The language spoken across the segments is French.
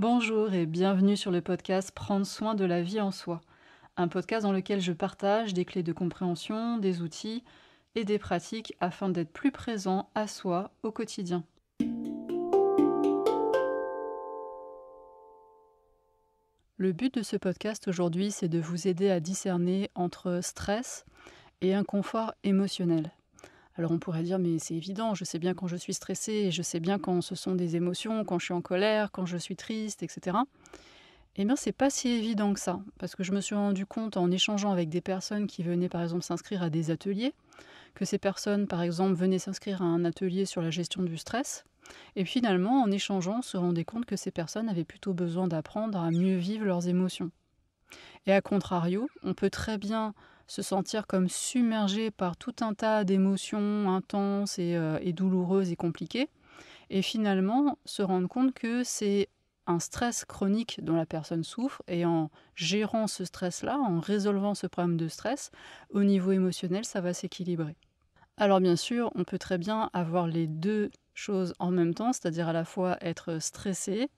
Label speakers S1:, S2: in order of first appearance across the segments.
S1: Bonjour et bienvenue sur le podcast Prendre soin de la vie en soi, un podcast dans lequel je partage des clés de compréhension, des outils et des pratiques afin d'être plus présent à soi au quotidien. Le but de ce podcast aujourd'hui, c'est de vous aider à discerner entre stress et inconfort émotionnel. Alors on pourrait dire, mais c'est évident, je sais bien quand je suis stressée, je sais bien quand ce sont des émotions, quand je suis en colère, quand je suis triste, etc. Eh bien, c'est pas si évident que ça, parce que je me suis rendu compte en échangeant avec des personnes qui venaient par exemple s'inscrire à des ateliers, que ces personnes par exemple venaient s'inscrire à un atelier sur la gestion du stress, et finalement en échangeant, on se rendait compte que ces personnes avaient plutôt besoin d'apprendre à mieux vivre leurs émotions. Et à contrario, on peut très bien se sentir comme submergé par tout un tas d'émotions intenses euh, et, douloureuses et compliquées, et finalement se rendre compte que c'est un stress chronique dont la personne souffre, et en gérant ce stress-là, en résolvant ce problème de stress, au niveau émotionnel, ça va s'équilibrer. Alors bien sûr, on peut très bien avoir les deux choses en même temps, c'est-à-dire à la fois être stressé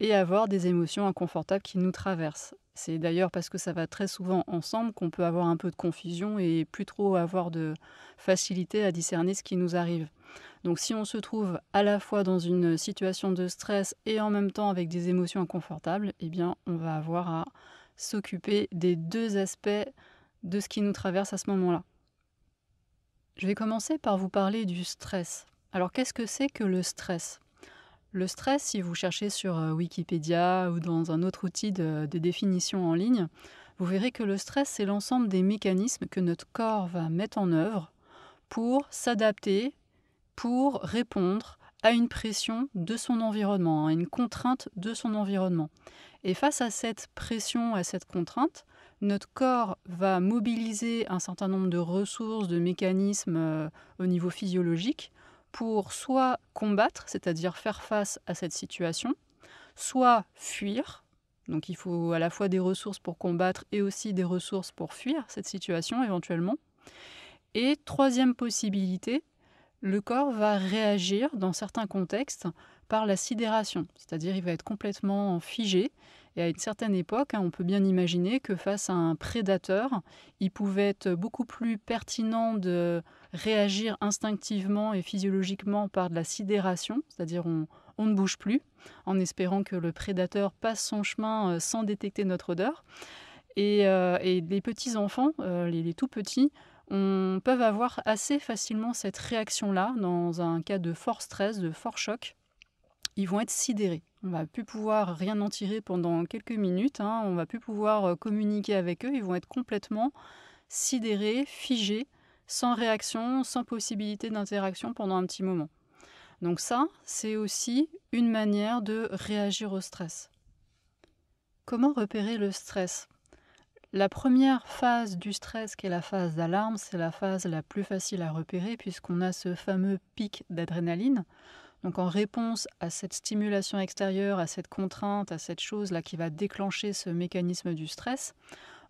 S1: et avoir des émotions inconfortables qui nous traversent. C'est d'ailleurs parce que ça va très souvent ensemble qu'on peut avoir un peu de confusion et plus trop avoir de facilité à discerner ce qui nous arrive. Donc si on se trouve à la fois dans une situation de stress et en même temps avec des émotions inconfortables, eh bien on va avoir à s'occuper des deux aspects de ce qui nous traverse à ce moment-là. Je vais commencer par vous parler du stress. Alors qu'est-ce que c'est que le stress le stress, si vous cherchez sur euh, Wikipédia ou dans un autre outil de, définition en ligne, vous verrez que le stress, c'est l'ensemble des mécanismes que notre corps va mettre en œuvre pour s'adapter, pour répondre à une pression de son environnement, à une contrainte de son environnement. Et face à cette pression, à cette contrainte, notre corps va mobiliser un certain nombre de ressources, de mécanismes euh, au niveau physiologique pour soit combattre, c'est-à-dire faire face à cette situation, soit fuir. Donc il faut à la fois des ressources pour combattre et aussi des ressources pour fuir cette situation éventuellement. Et troisième possibilité, le corps va réagir dans certains contextes par la sidération, c'est-à-dire il va être complètement figé. Et à une certaine époque, hein, on peut bien imaginer que face à un prédateur, il pouvait être beaucoup plus pertinent de réagir instinctivement et physiologiquement par de la sidération, c'est-à-dire on, ne bouge plus, en espérant que le prédateur passe son chemin euh, sans détecter notre odeur. Et, euh, les petits enfants, euh, les, tout petits, on, peuvent avoir assez facilement cette réaction-là dans un cas de fort stress, de fort choc. Ils vont être sidérés. On va plus pouvoir rien en tirer pendant quelques minutes. Hein. On va plus pouvoir communiquer avec eux. Ils vont être complètement sidérés, figés sans réaction, sans possibilité d'interaction pendant un petit moment. Donc ça, c'est aussi une manière de réagir au stress. Comment repérer le stress La première phase du stress, qui est la phase d'alarme, c'est la phase la plus facile à repérer puisqu'on a ce fameux pic d'adrénaline. Donc en réponse à cette stimulation extérieure, à cette contrainte, à cette chose-là qui va déclencher ce mécanisme du stress,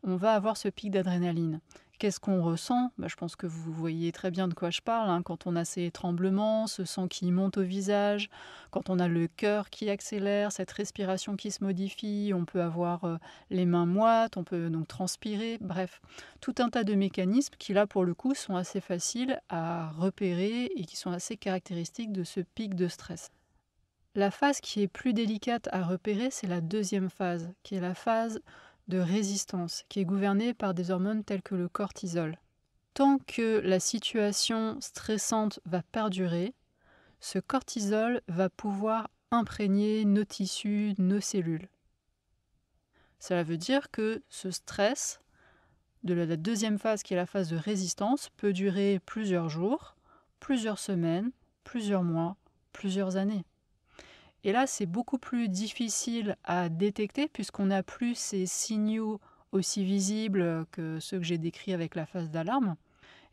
S1: on va avoir ce pic d'adrénaline Qu'est-ce qu'on ressent bah, Je pense que vous voyez très bien de quoi je parle. Hein. Quand on a ces tremblements, ce sang qui monte au visage, quand on a le cœur qui accélère, cette respiration qui se modifie, on peut avoir euh, les mains moites, on peut donc transpirer. Bref, tout un tas de mécanismes qui là pour le coup sont assez faciles à repérer et qui sont assez caractéristiques de ce pic de stress. La phase qui est plus délicate à repérer, c'est la deuxième phase, qui est la phase de résistance qui est gouvernée par des hormones telles que le cortisol. Tant que la situation stressante va perdurer, ce cortisol va pouvoir imprégner nos tissus, nos cellules. Cela veut dire que ce stress de la deuxième phase qui est la phase de résistance peut durer plusieurs jours, plusieurs semaines, plusieurs mois, plusieurs années. Et là, c'est beaucoup plus difficile à détecter puisqu'on n'a plus ces signaux aussi visibles que ceux que j'ai décrits avec la phase d'alarme.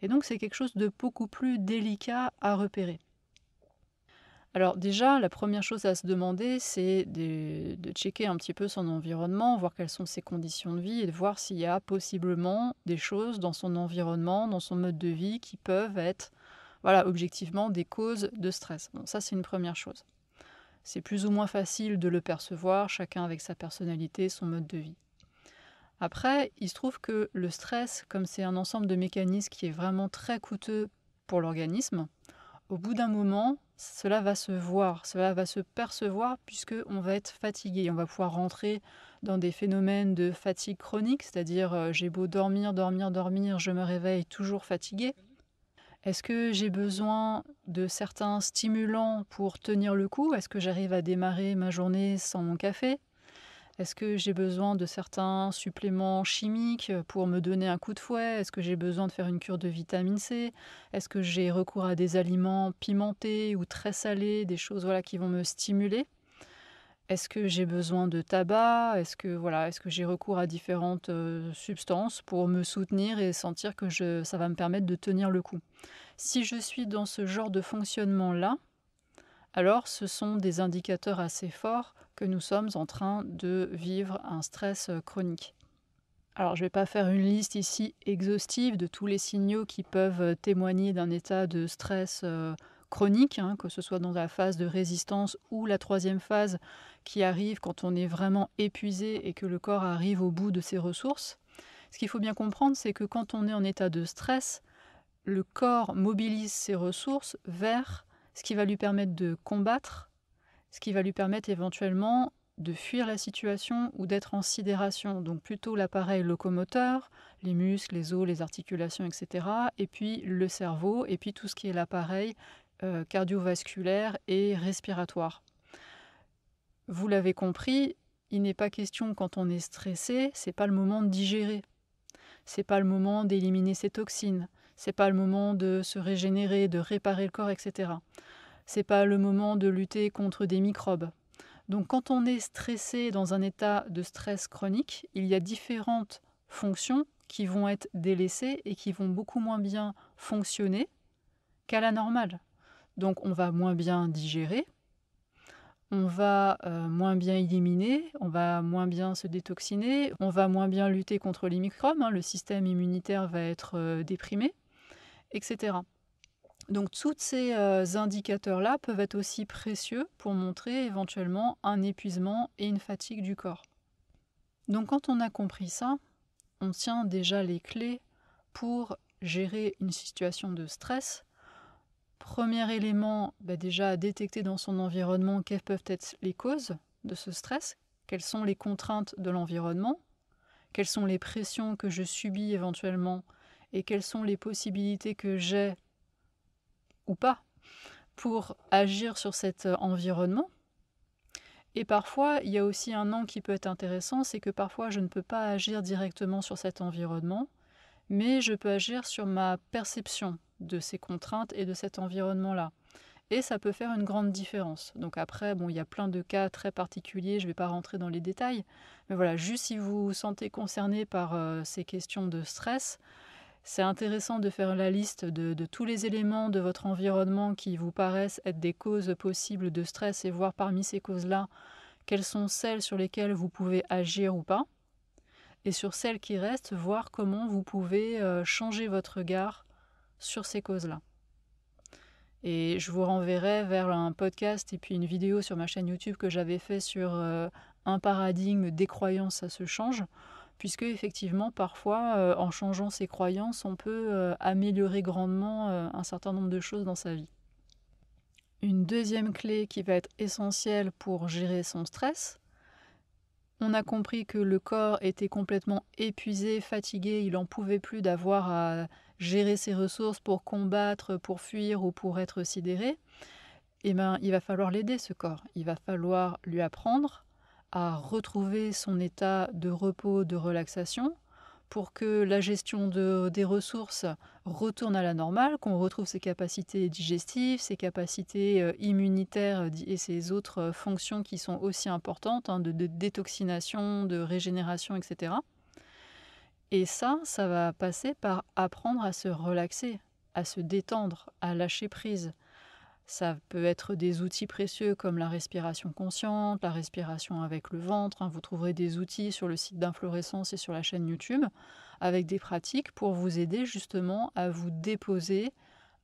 S1: Et donc, c'est quelque chose de beaucoup plus délicat à repérer. Alors déjà, la première chose à se demander, c'est de, checker un petit peu son environnement, voir quelles sont ses conditions de vie et de voir s'il y a possiblement des choses dans son environnement, dans son mode de vie qui peuvent être, voilà, objectivement des causes de stress. ça c'est une première chose. C'est plus ou moins facile de le percevoir, chacun avec sa personnalité, son mode de vie. Après, il se trouve que le stress, comme c'est un ensemble de mécanismes qui est vraiment très coûteux pour l'organisme, au bout d'un moment, cela va se voir, cela va se percevoir puisque on va être fatigué, on va pouvoir rentrer dans des phénomènes de fatigue chronique, c'est-à-dire euh, j'ai beau dormir, dormir, dormir, je me réveille toujours fatigué. Est-ce que j'ai besoin de certains stimulants pour tenir le coup Est-ce que j'arrive à démarrer ma journée sans mon café Est-ce que j'ai besoin de certains suppléments chimiques pour me donner un coup de fouet Est-ce que j'ai besoin de faire une cure de vitamine C Est-ce que j'ai recours à des aliments pimentés ou très salés, des choses voilà, qui vont me stimuler est-ce que j'ai besoin de tabac Est-ce que voilà, est-ce que j'ai recours à différentes euh, substances pour me soutenir et sentir que ça va me permettre de tenir le coup Si je suis dans ce genre de fonctionnement là, alors ce sont des indicateurs assez forts que nous sommes en train de vivre un stress euh, chronique. Alors je ne vais pas faire une liste ici exhaustive de tous les signaux qui peuvent euh, témoigner d'un état de stress chronique, hein, que ce soit dans la phase de résistance ou la troisième phase qui arrive quand on est vraiment épuisé et que le corps arrive au bout de ses ressources. Ce qu'il faut bien comprendre, c'est que quand on est en état de stress, le corps mobilise ses ressources vers ce qui va lui permettre de combattre, ce qui va lui permettre éventuellement de fuir la situation ou d'être en sidération, donc plutôt l'appareil locomoteur, les muscles, les os, les articulations, etc., et puis le cerveau, et puis tout ce qui est l'appareil euh, cardiovasculaire et respiratoire. Vous l'avez compris, il n'est pas question quand on est stressé, c'est pas le moment de digérer. C'est pas le moment d'éliminer ses toxines, c'est pas le moment de se régénérer, de réparer le corps, etc. C'est pas le moment de lutter contre des microbes. Donc quand on est stressé dans un état de stress chronique, il y a différentes fonctions qui vont être délaissées et qui vont beaucoup moins bien fonctionner qu'à la normale. Donc on va moins bien digérer, on va euh, moins bien éliminer, on va moins bien se détoxiner, on va moins bien lutter contre les microbes, hein. le système immunitaire va être euh, déprimé, etc. Donc tous ces euh, indicateurs-là peuvent être aussi précieux pour montrer éventuellement un épuisement et une fatigue du corps. Donc quand on a compris ça, on tient déjà les clés pour gérer une situation de stress Premier élément, bah, déjà à détecter dans son environnement quelles peuvent être les causes de ce stress, quelles sont les contraintes de l'environnement, quelles sont les pressions que je subis éventuellement et quelles sont les possibilités que j'ai ou pas pour agir sur cet euh, environnement. Et parfois, il y a aussi un an qui peut être intéressant, c'est que parfois je ne peux pas agir directement sur cet environnement, mais je peux agir sur ma perception de ces contraintes et de cet environnement-là. Et ça peut faire une grande différence. Donc après, bon, il y a plein de cas très particuliers, je ne vais pas rentrer dans les détails, mais voilà, juste si vous vous sentez concerné par euh, ces questions de stress, c'est intéressant de faire la liste de, de, tous les éléments de votre environnement qui vous paraissent être des causes possibles de stress et voir parmi ces causes-là quelles sont celles sur lesquelles vous pouvez agir ou pas. Et sur celles qui restent, voir comment vous pouvez euh, changer votre regard sur ces causes-là. Et je vous renverrai vers un podcast et puis une vidéo sur ma chaîne YouTube que j'avais fait sur euh, un paradigme des croyances, ça se change, puisque effectivement, parfois, euh, en changeant ses croyances, on peut euh, améliorer grandement un certain nombre de choses dans sa vie. Une deuxième clé qui va être essentielle pour gérer son stress, on a compris que le corps était complètement épuisé, fatigué, il n'en pouvait plus d'avoir à gérer ses ressources pour combattre, pour fuir ou pour être sidéré, eh ben, il va falloir l'aider ce corps. Il va falloir lui apprendre à retrouver son état de repos, de relaxation, pour que la gestion des ressources retourne à la normale, qu'on retrouve ses capacités digestives, ses capacités euh, immunitaires et ses autres euh, fonctions qui sont aussi importantes, hein, de détoxination, de régénération, etc. Et ça, ça va passer par apprendre à se relaxer, à se détendre, à lâcher prise. Ça peut être des outils précieux comme la respiration consciente, la respiration avec le ventre. Hein. Vous trouverez des outils sur le site d'Inflorescence et sur la chaîne YouTube avec des pratiques pour vous aider justement à vous déposer,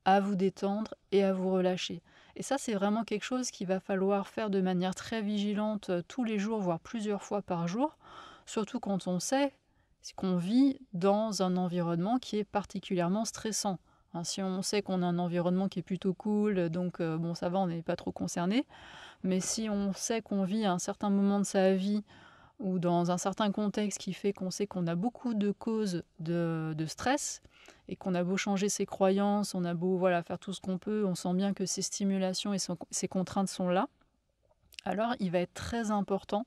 S1: à vous détendre et à vous relâcher. Et ça, c'est vraiment quelque chose qu'il va falloir faire de manière très vigilante euh, tous les jours, voire plusieurs fois par jour, surtout quand on sait c'est qu'on vit dans un environnement qui est particulièrement stressant. Hein, si on sait qu'on a un environnement qui est plutôt cool, donc euh, bon, ça va, on n'est pas trop concerné. Mais si on sait qu'on vit à un certain moment de sa vie ou dans un certain contexte qui fait qu'on sait qu'on a beaucoup de causes de, stress et qu'on a beau changer ses croyances, on a beau voilà faire tout ce qu'on peut, on sent bien que ces stimulations et ces contraintes sont là. Alors, il va être très important,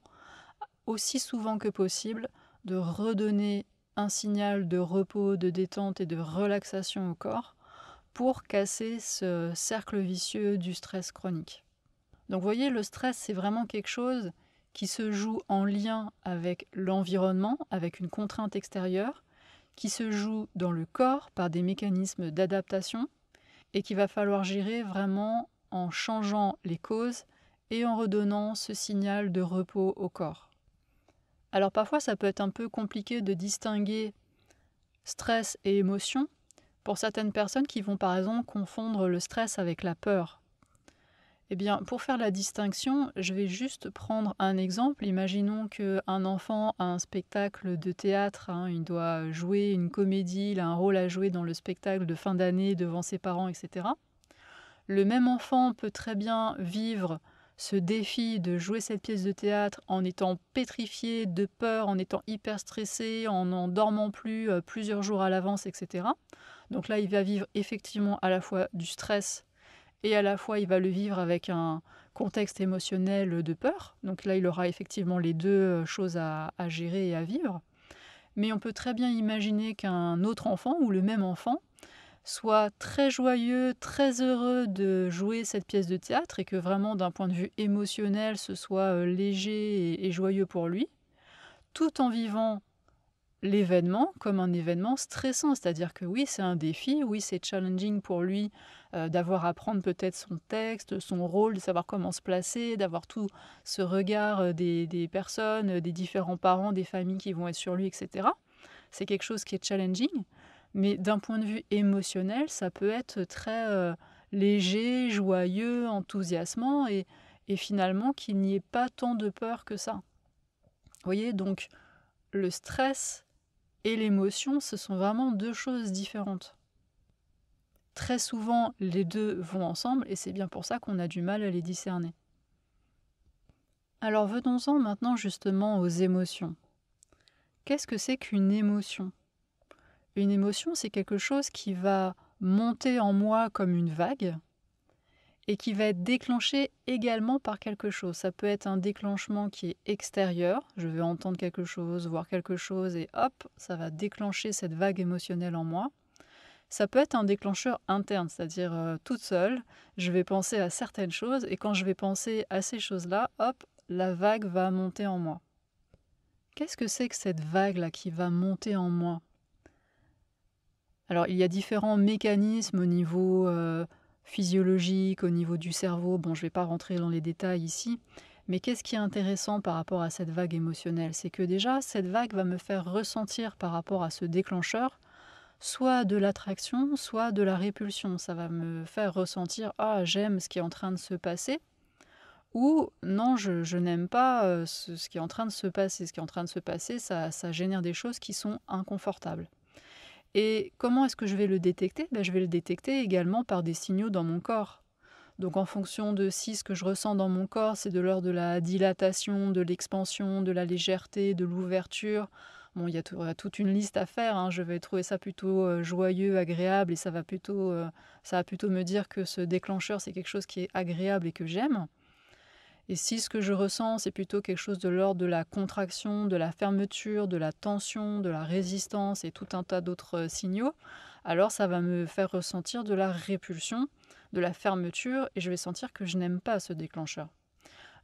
S1: aussi souvent que possible, de redonner un signal de repos, de détente et de relaxation au corps pour casser ce cercle vicieux du stress chronique. Donc vous voyez, le stress, c'est vraiment quelque chose qui se joue en lien avec l'environnement, avec une contrainte extérieure, qui se joue dans le corps par des mécanismes d'adaptation, et qu'il va falloir gérer vraiment en changeant les causes et en redonnant ce signal de repos au corps. Alors parfois ça peut être un peu compliqué de distinguer stress et émotion pour certaines personnes qui vont par exemple confondre le stress avec la peur. Eh bien, pour faire la distinction, je vais juste prendre un exemple. Imaginons qu'un enfant a un spectacle de théâtre, hein. il doit jouer une comédie, il a un rôle à jouer dans le spectacle de fin d'année devant ses parents, etc. Le même enfant peut très bien vivre ce défi de jouer cette pièce de théâtre en étant pétrifié de peur, en étant hyper stressé, en n'en dormant plus euh, plusieurs jours à l'avance, etc. Donc là, il va vivre effectivement à la fois du stress et à la fois il va le vivre avec un contexte émotionnel de peur. Donc là, il aura effectivement les deux euh, choses à, gérer et à vivre. Mais on peut très bien imaginer qu'un autre enfant ou le même enfant soit très joyeux, très heureux de jouer cette pièce de théâtre et que vraiment d'un point de vue émotionnel ce soit euh, léger et, joyeux pour lui, tout en vivant l'événement comme un événement stressant, c'est-à-dire que oui, c'est un défi, oui, c'est challenging pour lui euh, d'avoir à prendre peut-être son texte, son rôle, de savoir comment se placer, d'avoir tout ce regard euh, des, personnes, des différents parents, des familles qui vont être sur lui, etc. C'est quelque chose qui est challenging, mais d'un point de vue émotionnel, ça peut être très euh, léger, joyeux, enthousiasmant et, et finalement qu'il n'y ait pas tant de peur que ça. Vous voyez, donc le stress et l'émotion, ce sont vraiment deux choses différentes. Très souvent, les deux vont ensemble et c'est bien pour ça qu'on a du mal à les discerner. Alors venons-en maintenant justement aux émotions. Qu'est-ce que c'est qu'une émotion une émotion, c'est quelque chose qui va monter en moi comme une vague et qui va être déclenchée également par quelque chose. Ça peut être un déclenchement qui est extérieur, je vais entendre quelque chose, voir quelque chose et hop, ça va déclencher cette vague émotionnelle en moi. Ça peut être un déclencheur interne, c'est-à-dire euh, toute seule, je vais penser à certaines choses et quand je vais penser à ces choses-là, hop, la vague va monter en moi. Qu'est-ce que c'est que cette vague-là qui va monter en moi alors, il y a différents mécanismes au niveau euh, physiologique, au niveau du cerveau. Bon, je ne vais pas rentrer dans les détails ici. Mais qu'est-ce qui est intéressant par rapport à cette vague émotionnelle C'est que déjà, cette vague va me faire ressentir par rapport à ce déclencheur soit de l'attraction, soit de la répulsion. Ça va me faire ressentir ⁇ Ah, j'aime ce qui est en train de se passer ⁇ ou ⁇ Non, je, n'aime pas euh, ce, qui est en train de se passer. Ce qui est en train de se passer, ça génère des choses qui sont inconfortables. Et comment est-ce que je vais le détecter ben, Je vais le détecter également par des signaux dans mon corps. Donc en fonction de si ce que je ressens dans mon corps, c'est de l'ordre de la dilatation, de l'expansion, de la légèreté, de l'ouverture, Bon, il y a, toute une liste à faire. Hein. Je vais trouver ça plutôt euh, joyeux, agréable, et ça va plutôt, euh, ça va plutôt me dire que ce déclencheur, c'est quelque chose qui est agréable et que j'aime. Et si ce que je ressens, c'est plutôt quelque chose de l'ordre de la contraction, de la fermeture, de la tension, de la résistance et tout un tas d'autres euh, signaux, alors ça va me faire ressentir de la répulsion, de la fermeture, et je vais sentir que je n'aime pas ce déclencheur.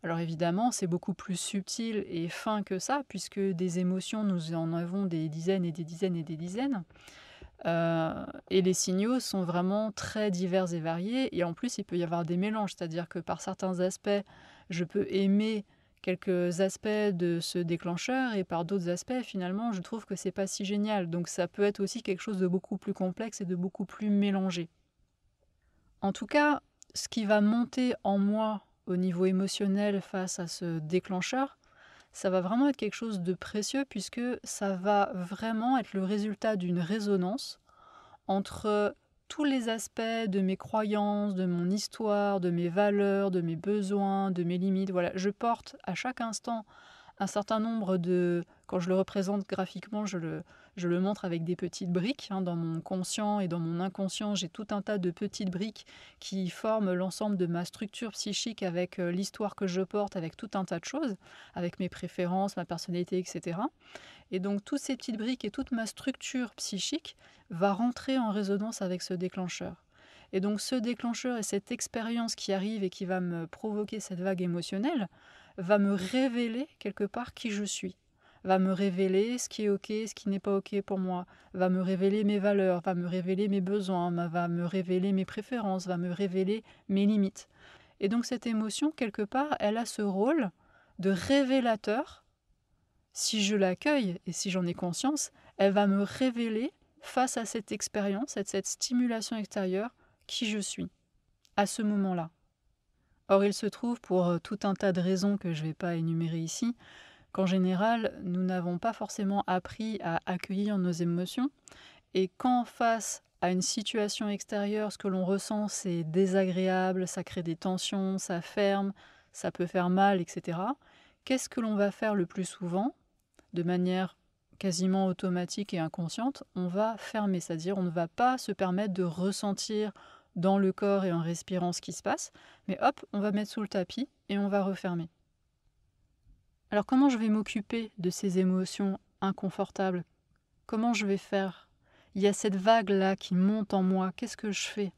S1: Alors évidemment, c'est beaucoup plus subtil et fin que ça, puisque des émotions, nous en avons des dizaines et des dizaines et des dizaines. Euh, et les signaux sont vraiment très divers et variés, et en plus, il peut y avoir des mélanges, c'est-à-dire que par certains aspects, je peux aimer quelques aspects de ce déclencheur et par d'autres aspects finalement je trouve que c'est pas si génial donc ça peut être aussi quelque chose de beaucoup plus complexe et de beaucoup plus mélangé. En tout cas, ce qui va monter en moi au niveau émotionnel face à ce déclencheur, ça va vraiment être quelque chose de précieux puisque ça va vraiment être le résultat d'une résonance entre tous les aspects de mes croyances, de mon histoire, de mes valeurs, de mes besoins, de mes limites. Voilà, je porte à chaque instant un certain nombre de quand je le représente graphiquement, je le, montre avec des petites briques. Hein, dans mon conscient et dans mon inconscient, j'ai tout un tas de petites briques qui forment l'ensemble de ma structure psychique avec euh, l'histoire que je porte, avec tout un tas de choses, avec mes préférences, ma personnalité, etc. Et donc, toutes ces petites briques et toute ma structure psychique va rentrer en résonance avec ce déclencheur. Et donc ce déclencheur et cette expérience qui arrive et qui va me provoquer cette vague émotionnelle va me révéler quelque part qui je suis va me révéler ce qui est OK, ce qui n'est pas OK pour moi, va me révéler mes valeurs, va me révéler mes besoins, va me révéler mes préférences, va me révéler mes limites. Et donc cette émotion, quelque part, elle a ce rôle de révélateur. Si je l'accueille et si j'en ai conscience, elle va me révéler face à cette expérience, à cette stimulation extérieure, qui je suis, à ce moment-là. Or, il se trouve, pour euh, tout un tas de raisons que je ne vais pas énumérer ici, qu'en général, nous n'avons pas forcément appris à accueillir nos émotions. Et quand face à une situation extérieure, ce que l'on ressent, c'est désagréable, ça crée des tensions, ça ferme, ça peut faire mal, etc., qu'est-ce que l'on va faire le plus souvent, de manière quasiment automatique et inconsciente, on va fermer, c'est-à-dire on ne va pas se permettre de ressentir dans le corps et en respirant ce qui se passe, mais hop, on va mettre sous le tapis et on va refermer. Alors comment je vais m'occuper de ces émotions inconfortables Comment je vais faire Il y a cette vague-là qui monte en moi, qu'est-ce que je fais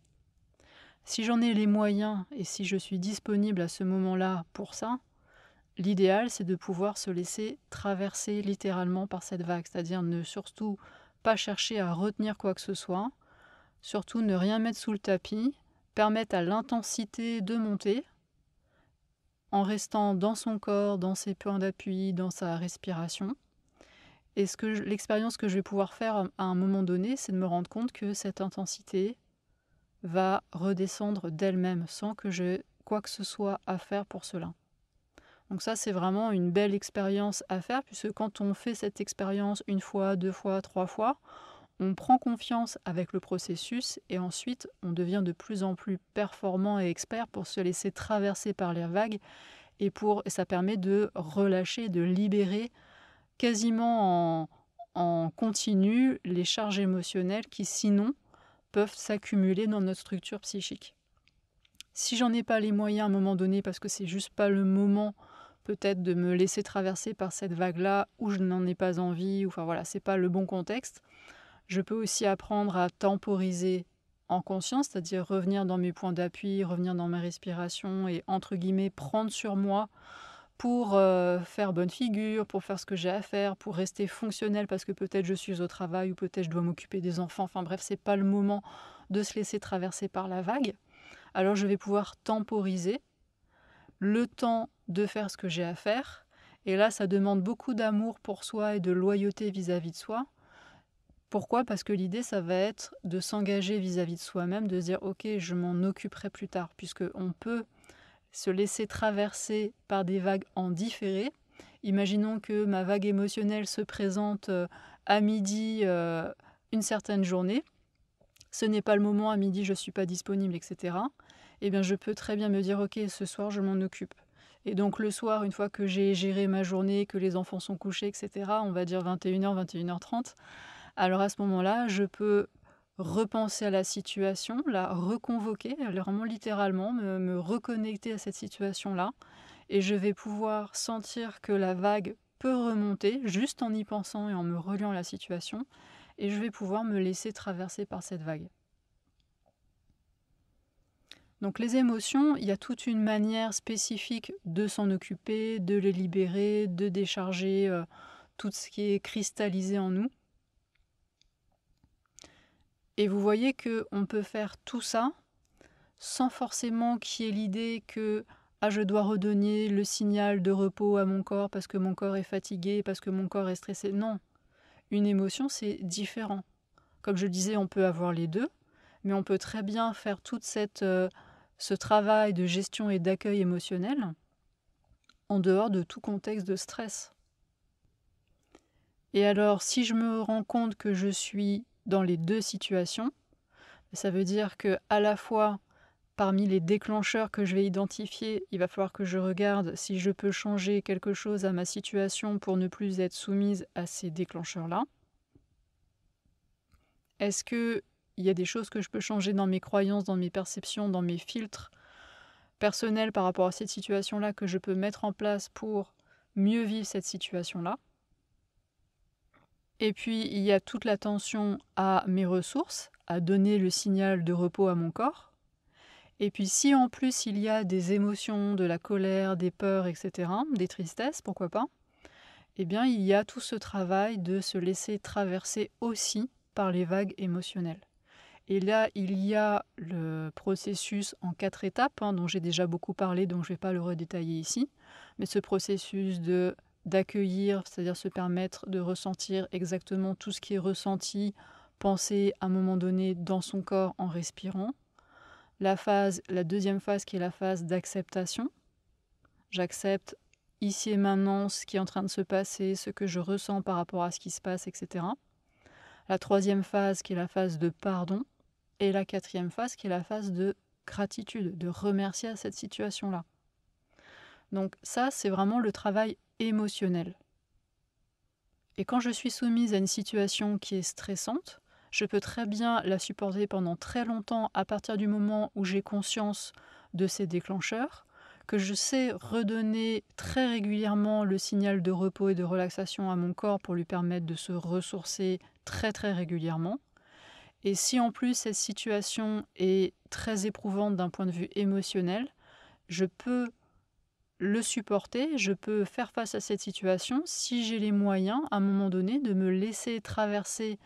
S1: Si j'en ai les moyens et si je suis disponible à ce moment-là pour ça, l'idéal c'est de pouvoir se laisser traverser littéralement par cette vague, c'est-à-dire ne surtout pas chercher à retenir quoi que ce soit, surtout ne rien mettre sous le tapis, permettre à l'intensité de monter, en restant dans son corps, dans ses points d'appui, dans sa respiration. Et ce que l'expérience que je vais pouvoir faire à un moment donné, c'est de me rendre compte que cette intensité va redescendre d'elle-même sans que j'ai quoi que ce soit à faire pour cela. Donc ça, c'est vraiment une belle expérience à faire, puisque quand on fait cette expérience une fois, deux fois, trois fois, on prend confiance avec le processus et ensuite on devient de plus en plus performant et expert pour se laisser traverser par les vagues et pour ça permet de relâcher, de libérer quasiment en, continu les charges émotionnelles qui sinon peuvent s'accumuler dans notre structure psychique. Si j'en ai pas les moyens à un moment donné parce que c'est juste pas le moment peut-être de me laisser traverser par cette vague-là où je n'en ai pas envie, ou enfin voilà, c'est pas le bon contexte, je peux aussi apprendre à temporiser en conscience, c'est-à-dire revenir dans mes points d'appui, revenir dans ma respiration et entre guillemets prendre sur moi pour euh, faire bonne figure, pour faire ce que j'ai à faire, pour rester fonctionnel parce que peut-être je suis au travail ou peut-être je dois m'occuper des enfants. Enfin bref, c'est pas le moment de se laisser traverser par la vague. Alors je vais pouvoir temporiser le temps de faire ce que j'ai à faire. Et là, ça demande beaucoup d'amour pour soi et de loyauté vis à -vis de soi. Pourquoi Parce que l'idée, ça va être de s'engager vis-à-vis de soi-même, de se dire ok, je m'en occuperai plus tard, puisque on peut se laisser traverser par des vagues en différé. Imaginons que ma vague émotionnelle se présente euh, à midi euh, une certaine journée. Ce n'est pas le moment, à midi je ne suis pas disponible, etc. Eh bien, je peux très bien me dire ok, ce soir je m'en occupe. Et donc le soir, une fois que j'ai géré ma journée, que les enfants sont couchés, etc., on va dire 21h, 21h30, alors à ce moment-là, je peux repenser à la situation, la reconvoquer, vraiment littéralement, me, reconnecter à cette situation-là. Et je vais pouvoir sentir que la vague peut remonter juste en y pensant et en me reliant à la situation. Et je vais pouvoir me laisser traverser par cette vague. Donc les émotions, il y a toute une manière spécifique de s'en occuper, de les libérer, de décharger euh, tout ce qui est cristallisé en nous. Et vous voyez que on peut faire tout ça sans forcément qu'il y ait l'idée que ah, je dois redonner le signal de repos à mon corps parce que mon corps est fatigué, parce que mon corps est stressé. Non, une émotion, c'est différent. Comme je disais, on peut avoir les deux, mais on peut très bien faire toute cette euh, ce travail de gestion et d'accueil émotionnel en dehors de tout contexte de stress. Et alors, si je me rends compte que je suis dans les deux situations. Ça veut dire que à la fois parmi les déclencheurs que je vais identifier, il va falloir que je regarde si je peux changer quelque chose à ma situation pour ne plus être soumise à ces déclencheurs-là. Est-ce que il y a des choses que je peux changer dans mes croyances, dans mes perceptions, dans mes filtres personnels par rapport à cette situation-là que je peux mettre en place pour mieux vivre cette situation-là et puis, il y a toute l'attention à mes ressources, à donner le signal de repos à mon corps. Et puis, si en plus il y a des émotions, de la colère, des peurs, etc., des tristesses, pourquoi pas, eh bien, il y a tout ce travail de se laisser traverser aussi par les vagues émotionnelles. Et là, il y a le processus en quatre étapes, hein, dont j'ai déjà beaucoup parlé, donc je ne vais pas le redétailler ici. Mais ce processus de d'accueillir, c'est-à-dire se permettre de ressentir exactement tout ce qui est ressenti, pensé à un moment donné dans son corps en respirant. La phase, la deuxième phase qui est la phase d'acceptation. J'accepte ici et maintenant ce qui est en train de se passer, ce que je ressens par rapport à ce qui se passe, etc. La troisième phase qui est la phase de pardon. Et la quatrième phase qui est la phase de gratitude, de remercier à cette situation-là. Donc ça, c'est vraiment le travail émotionnel. Et quand je suis soumise à une situation qui est stressante, je peux très bien la supporter pendant très longtemps à partir du moment où j'ai conscience de ces déclencheurs, que je sais redonner très régulièrement le signal de repos et de relaxation à mon corps pour lui permettre de se ressourcer très très régulièrement. Et si en plus cette situation est très éprouvante d'un point de vue émotionnel, je peux le supporter, je peux faire face à cette situation si j'ai les moyens, à un moment donné, de me laisser traverser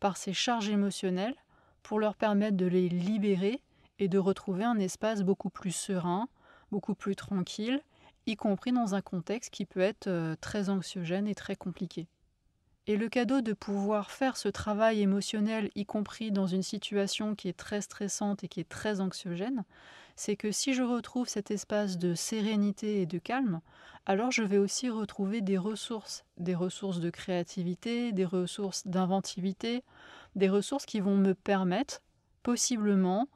S1: par ces charges émotionnelles pour leur permettre de les libérer et de retrouver un espace beaucoup plus serein, beaucoup plus tranquille, y compris dans un contexte qui peut être euh, très anxiogène et très compliqué. Et le cadeau de pouvoir faire ce travail émotionnel, y compris dans une situation qui est très stressante et qui est très anxiogène, c'est que si je retrouve cet espace de sérénité et de calme, alors je vais aussi retrouver des ressources, des ressources de créativité, des ressources d'inventivité, des ressources qui vont me permettre possiblement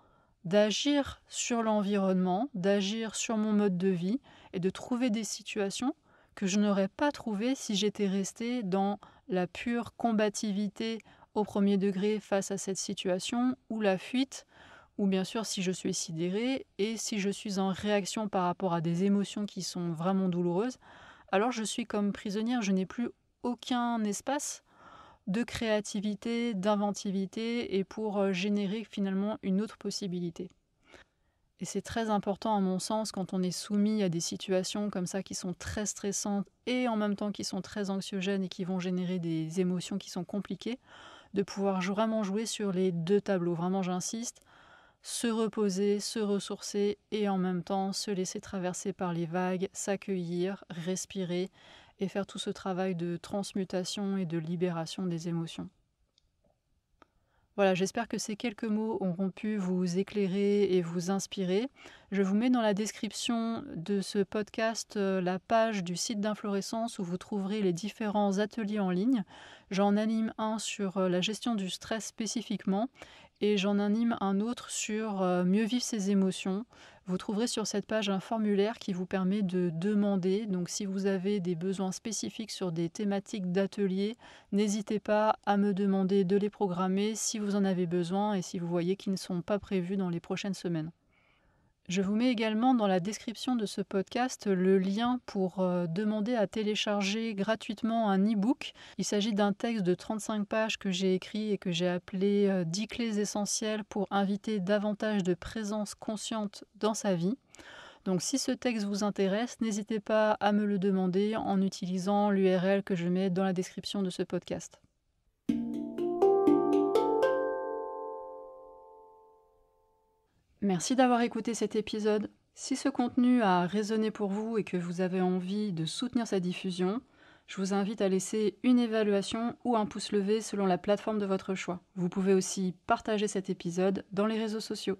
S1: d'agir sur l'environnement, d'agir sur mon mode de vie et de trouver des situations que je n'aurais pas trouvées si j'étais resté dans la pure combativité au premier degré face à cette situation ou la fuite ou bien sûr si je suis sidéré et si je suis en réaction par rapport à des émotions qui sont vraiment douloureuses, alors je suis comme prisonnière, je n'ai plus aucun espace de créativité, d'inventivité et pour euh, générer finalement une autre possibilité. Et c'est très important à mon sens quand on est soumis à des situations comme ça qui sont très stressantes et en même temps qui sont très anxiogènes et qui vont générer des émotions qui sont compliquées, de pouvoir vraiment jouer sur les deux tableaux. Vraiment j'insiste, se reposer, se ressourcer et en même temps se laisser traverser par les vagues, s'accueillir, respirer et faire tout ce travail de transmutation et de libération des émotions. Voilà, j'espère que ces quelques mots auront pu vous éclairer et vous inspirer. Je vous mets dans la description de ce podcast euh, la page du site d'inflorescence où vous trouverez les différents ateliers en ligne. J'en anime un sur euh, la gestion du stress spécifiquement et j'en anime un autre sur euh, mieux vivre ses émotions. Vous trouverez sur cette page un formulaire qui vous permet de demander. Donc si vous avez des besoins spécifiques sur des thématiques d'atelier, n'hésitez pas à me demander de les programmer si vous en avez besoin et si vous voyez qu'ils ne sont pas prévus dans les prochaines semaines. Je vous mets également dans la description de ce podcast le lien pour euh, demander à télécharger gratuitement un e-book. Il s'agit d'un texte de 35 pages que j'ai écrit et que j'ai appelé 10 euh, clés essentielles pour inviter davantage de présence consciente dans sa vie. Donc si ce texte vous intéresse, n'hésitez pas à me le demander en utilisant l'URL que je mets dans la description de ce podcast. Merci d'avoir écouté cet épisode. Si ce contenu a résonné pour vous et que vous avez envie de soutenir sa diffusion, je vous invite à laisser une évaluation ou un pouce levé selon la plateforme de votre choix. Vous pouvez aussi partager cet épisode dans les réseaux sociaux.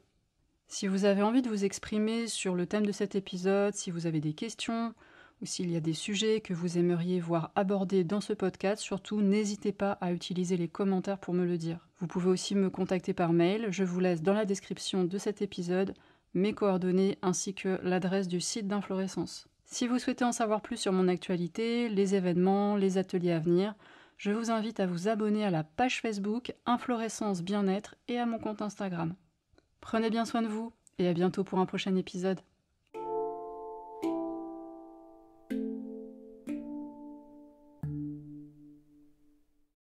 S1: Si vous avez envie de vous exprimer sur le thème de cet épisode, si vous avez des questions, ou s'il y a des sujets que vous aimeriez voir abordés dans ce podcast, surtout n'hésitez pas à utiliser les commentaires pour me le dire. Vous pouvez aussi me contacter par mail, je vous laisse dans la description de cet épisode mes coordonnées ainsi que l'adresse du site d'Inflorescence. Si vous souhaitez en savoir plus sur mon actualité, les événements, les ateliers à venir, je vous invite à vous abonner à la page Facebook Inflorescence Bien-être et à mon compte Instagram. Prenez bien soin de vous et à bientôt pour un prochain épisode.